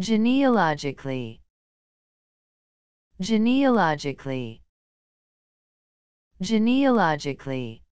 genealogically genealogically genealogically